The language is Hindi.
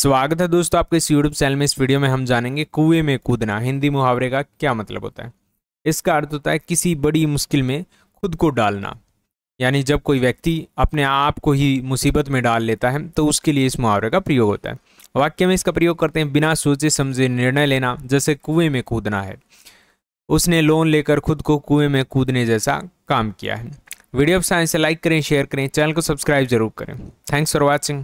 स्वागत है दोस्तों आपके इस यूट्यूब चैनल में इस वीडियो में हम जानेंगे कुएं में कूदना हिंदी मुहावरे का क्या मतलब होता है इसका अर्थ होता है किसी बड़ी मुश्किल में खुद को डालना यानी जब कोई व्यक्ति अपने आप को ही मुसीबत में डाल लेता है तो उसके लिए इस मुहावरे का प्रयोग होता है वाक्य में इसका प्रयोग करते हैं बिना सोचे समझे निर्णय लेना जैसे कुएं में कूदना है उसने लोन लेकर खुद को कुएं में कूदने जैसा काम किया है वीडियो पसंद से तो लाइक करें शेयर करें चैनल को सब्सक्राइब जरूर करें थैंक्स फॉर वॉचिंग